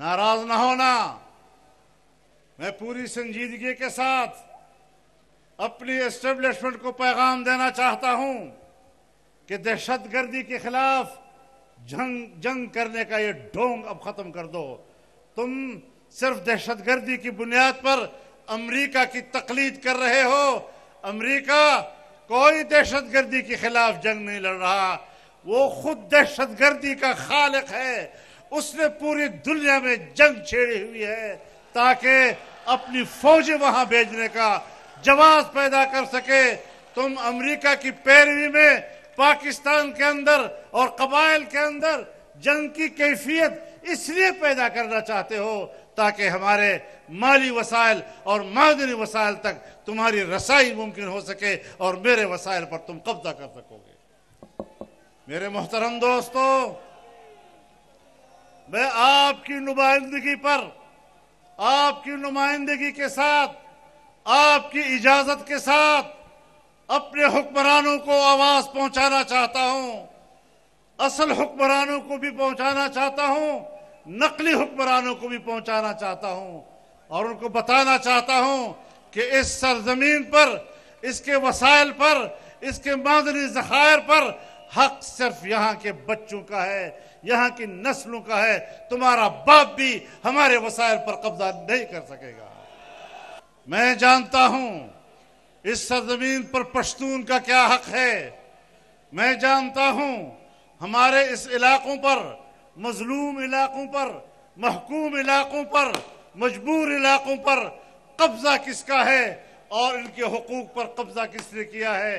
नाराज ना होना मैं पूरी संजीदगी के साथ अपनी एस्टेब्लिशमेंट को पैगाम देना चाहता हूं कि दहशतगर्दी के खिलाफ जंग जंग करने का ये ढोंग अब खत्म कर दो तुम सिर्फ दहशतगर्दी की बुनियाद पर अमेरिका की तकलीद कर रहे हो अमेरिका कोई दहशतगर्दी के खिलाफ जंग नहीं लड़ रहा वो खुद दहशतगर्दी का खालक है उसने पूरी दुनिया में जंग छेड़ी हुई है ताकि अपनी फौज वहां भेजने का जवाब पैदा कर सके तुम अमेरिका की पैरवी में पाकिस्तान के अंदर और कबाइल के अंदर जंग की कैफियत इसलिए पैदा करना चाहते हो ताकि हमारे माली वसाइल और मादनी वसाइल तक तुम्हारी रसाई मुमकिन हो सके और मेरे वसाइल पर तुम कब्जा कर सकोगे मेरे मोहतरम दोस्तों मैं आपकी नुमाइंदगी पर आपकी नुमाइंदगी के साथ आपकी इजाजत के साथ अपने हुक्मरानों को आवाज पहुंचाना चाहता हूं असल हुक्मरानों को भी पहुंचाना चाहता हूं नकली हुक्मरानों को भी पहुंचाना चाहता हूं और उनको बताना चाहता हूं कि इस सरजमीन पर इसके वसाइल पर इसके मादनी जखायर पर हक सिर्फ यहाँ के बच्चों का है यहाँ की नस्लों का है तुम्हारा बाप भी हमारे वसायल पर कब्जा नहीं कर सकेगा मैं जानता हूं इस सरजमीन पर पश्तून का क्या हक है मैं जानता हूं हमारे इस इलाकों पर मजलूम इलाकों पर महकूम इलाकों पर मजबूर इलाकों पर कब्जा किसका है और इनके हकूक पर कब्जा किसने किया है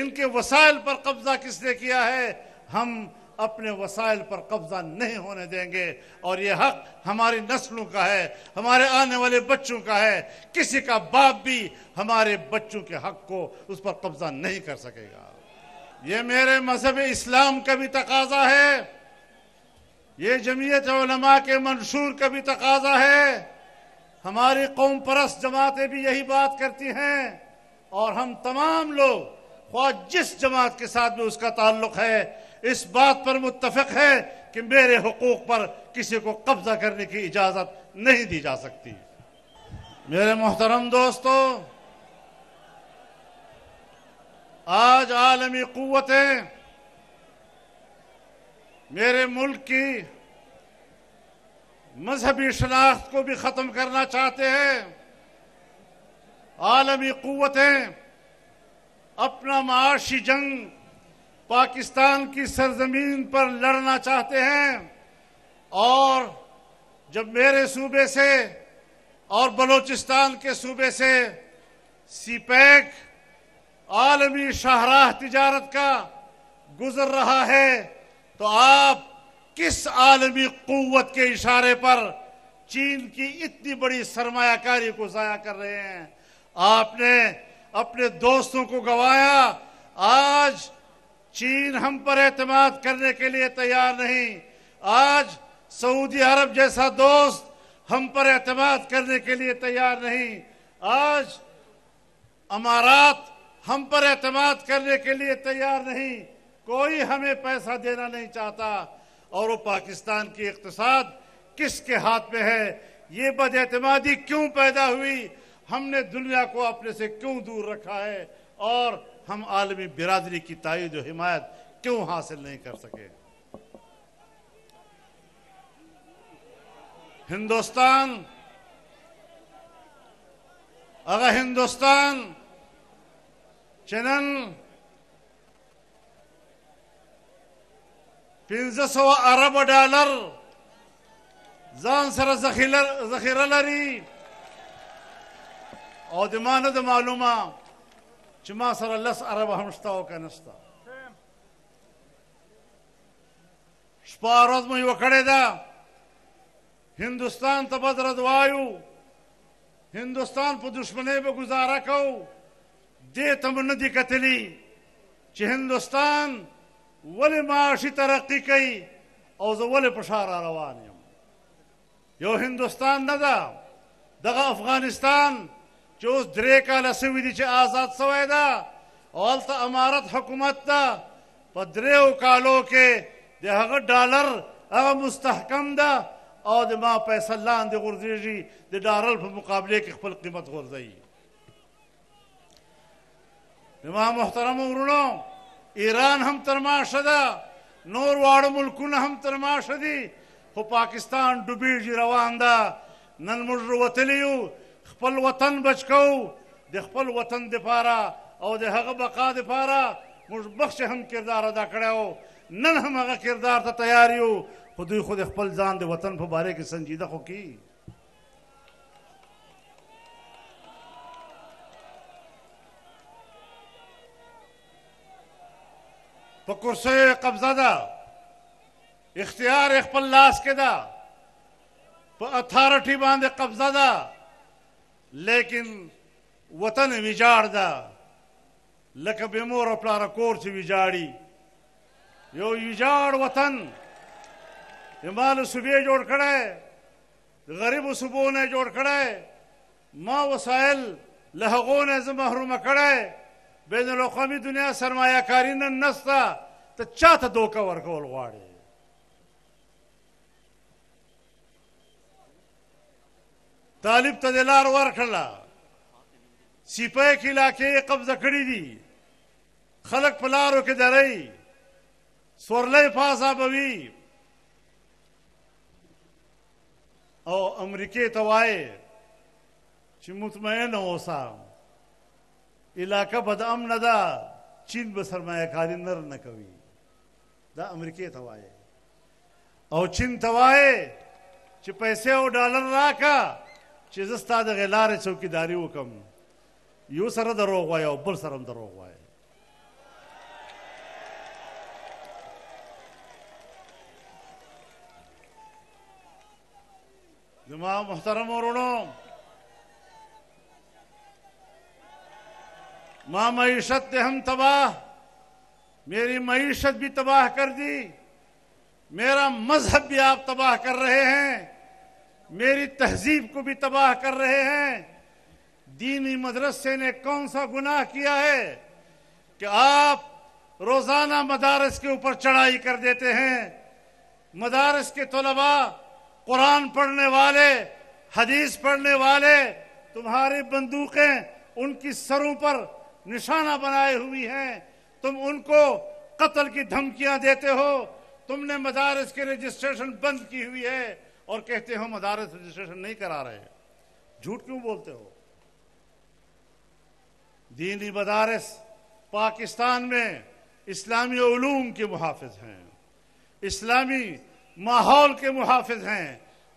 इनके वसायल पर कब्जा किसने किया है हम अपने वसाइल पर कब्जा नहीं होने देंगे और ये हक हमारी नस्लों का है हमारे आने वाले बच्चों का है किसी का बाप भी हमारे बच्चों के हक को उस पर कब्जा नहीं कर सकेगा ये मेरे मजहब इस्लाम का भी तकाजा है ये जमीयत उलमा के मंशूर का भी तकाजा है हमारी कौम परस्त जमातें भी यही बात करती हैं और हम तमाम लोग ख्वा जिस जमात के साथ भी उसका ताल्लुक है इस बात पर मुतफक है कि मेरे हकूक पर किसी को कब्जा करने की इजाज़त नहीं दी जा सकती मेरे मोहतरम दोस्तों आज आलमी क़वतें मेरे मुल्क की मजहबी शनाख्त को भी ख़त्म करना चाहते हैं आलमी क़वतें अपना माशी जंग पाकिस्तान की सरजमीन पर लड़ना चाहते हैं और जब मेरे सूबे से और बलूचिस्तान के सूबे से सीपैक आलमी शाहराह तजारत का गुजर रहा है तो आप किस आलमी क़वत के इशारे पर चीन की इतनी बड़ी सरमाकारी को ज़ाया कर रहे हैं आपने अपने दोस्तों को गवाया आज चीन हम पर एतमाद करने के लिए तैयार नहीं आज सऊदी अरब जैसा दोस्त हम पर एतमाद करने के लिए तैयार नहीं आज अमारात हम पर एतमाद करने के लिए तैयार नहीं कोई हमें पैसा देना नहीं चाहता और वो पाकिस्तान की इकतसाद किसके हाथ में है ये बदएतमादी क्यों पैदा हुई हमने दुनिया को अपने से क्यों दूर रखा है और हम आलमी बिरादरी की तइद और हिमायत क्यों हासिल नहीं कर सके हिंदुस्तान अगर हिंदुस्तान चनन पिंजसो अरब डॉलर ځان سره ذخیره لري او د معلومه چې ما سره لس عرب هم شته او که نشته شپه ورځ مو یوه کړې ده هندوستان ته بد رد وایو هندوستان په دشمنۍ به ګزاره کوو دې ته مو نه دي کتلي چې هندوستان ولې معاشي ترقي کوي او زه ولې په شا روان یم یو هندوستان نه ده دغه افغانستان چې اوس درې کاله سوي دي چې آزاد سوی ده او هلته امارت حکومت ده په دریو کالو کې د هغه ډالر هغه مستحکم ده او د ما پیسه لاندې غورځېږي د ډالر په مقابله کې خپل قیمت غورځوي زما محترمو ورونو ایران هم ترماشه ده نور واړه ملکونه هم ترماشه دي خو پاکستان ډوبېږي روان ده نن موږ وتلی یو خپل وطن بچ کوو د خپل وطن دپاره او د هغه بقا دپاره موږ بخښ هم کردار ادا کړی و نن هم هغه کردار ته تیار یو خو دوی خو د خپل ځان د وطن په باره کې سنجیده خو کی په کرسۍ قبضه ده اختیار خپل لاس کې ده په اتھارټي باندې قبضه ده لیکن وطن ویجاړ ده لکه به مور او پلار کور چې ویجاړي یو ویجاړ وطن یمال صوبې جوړ کړی غریب صوبو نه جوړ کړی ما وسایل له هغو نه زه محرومه کړی بین الاقوامي دنیا سرمایه کاري نن نسته ته چاته دوکه ورکول غواړي طالب ته د لار ورکړله سپی کې علاقې قبضه کړي دي خلک په لارو کې درئ سورلی فاصابوي او امریکې ته وایي چې مطمئن اوسه علاقه بد امن ده چین به سرمایه کاري نر نه کوي دا امریکې ته وایي او چین ته وایي چې پیسې او ډالر راکا چې زه ستا دغه لارې څوکیداري وکم یو سره دروغ وایه او بل سره هم دروغ وایه زما محترم ورونو ماں معیشت نے ہم تباہ میری معیشت بھی تباہ کر دی میرا مذہب بھی آپ تباہ کر رہے ہیں मेरी तहजीब को भी तबाह कर रहे हैं दीनी मदरसे ने कौन सा गुनाह किया है कि आप रोजाना मदारस के ऊपर चढ़ाई कर देते हैं मदारस के तलबा कुरान पढ़ने वाले हदीस पढ़ने वाले तुम्हारी बंदूकें उनकी सरों पर निशाना बनाए हुई हैं तुम उनको कत्ल की धमकियां देते हो तुमने मदारस के रजिस्ट्रेशन बंद की हुई है और कहते हम मदारस रजिस्ट्रेशन नहीं करा रहे हैं झूठ क्यों बोलते हो दीनी मदारस पाकिस्तान में इस्लामी ूम के मुहाफ़ हैं इस्लामी माहौल के मुहाफ़ हैं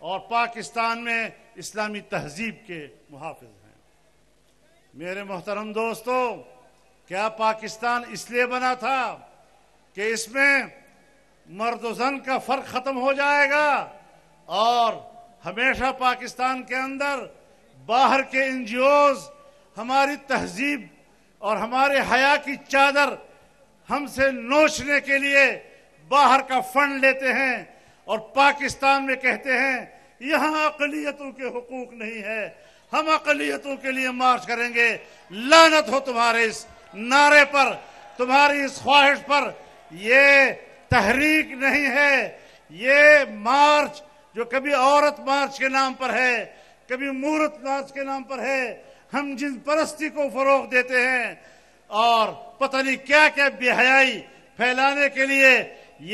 और पाकिस्तान में इस्लामी तहजीब के मुहाफ़ हैं मेरे मोहतरम दोस्तों क्या पाकिस्तान इसलिए बना था कि इसमें मर्द जन का फ़र्क ख़त्म हो जाएगा और हमेशा पाकिस्तान के अंदर बाहर के एन हमारी तहजीब और हमारे हया की चादर हमसे नोचने के लिए बाहर का फंड लेते हैं और पाकिस्तान में कहते हैं यहाँ अकलीतों के हकूक नहीं है हम अकलीतों के लिए मार्च करेंगे लानत हो तुम्हारे इस नारे पर तुम्हारी इस ख्वाहिश पर ये तहरीक नहीं है ये मार्च जो कभी औरत मार्च के नाम पर है कभी मूर्त मार्च के नाम पर है हम जिन परस्ती को फरोग देते हैं और पता नहीं क्या क्या बेहयाई फैलाने के लिए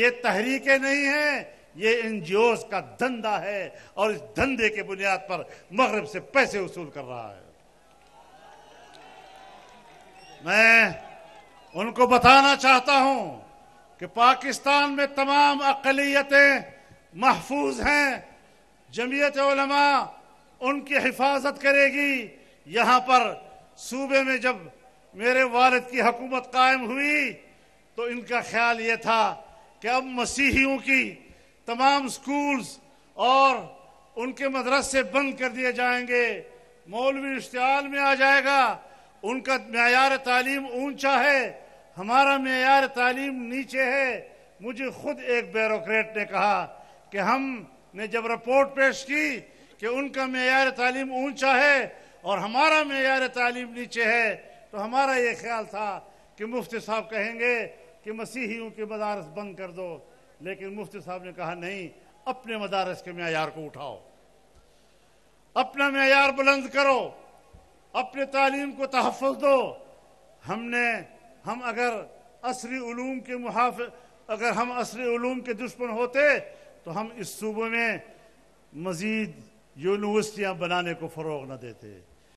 ये तहरीकें नहीं है ये एनजीओ का धंधा है और इस धंधे के बुनियाद पर मगरब से पैसे वसूल कर रहा है मैं उनको बताना चाहता हूं कि पाकिस्तान में तमाम अकलीतें महफूज हैं जमीयत उलमा उनकी हिफाजत करेगी यहाँ पर सूबे में जब मेरे वालद की हकूमत कायम हुई तो इनका ख्याल ये था कि अब मसीहियों की तमाम स्कूल्स और उनके मदरसे बंद कर दिए जाएंगे मौलवी इश्ताल में आ जाएगा उनका मैार तालीम ऊंचा है हमारा मैार तालीम नीचे है मुझे खुद एक ब्यूरोक्रेट ने कहा कि हमने जब रिपोर्ट पेश की कि उनका मैार तालीम ऊंचा है और हमारा मैार तालीम नीचे है तो हमारा ये ख्याल था कि मुफ्ती साहब कहेंगे कि मसीहियों की मदारस बंद कर दो लेकिन मुफ्ती साहब ने कहा नहीं अपने मदारस के मैार को उठाओ अपना मैार बुलंद करो अपने तालीम को तहफ़ दो हमने हम अगर असरी के मुहाफ अगर हम असरी के दुश्मन होते तो हम इस सूबे में मजीद यूनिवर्सिटियाँ बनाने को फ़रोग न देते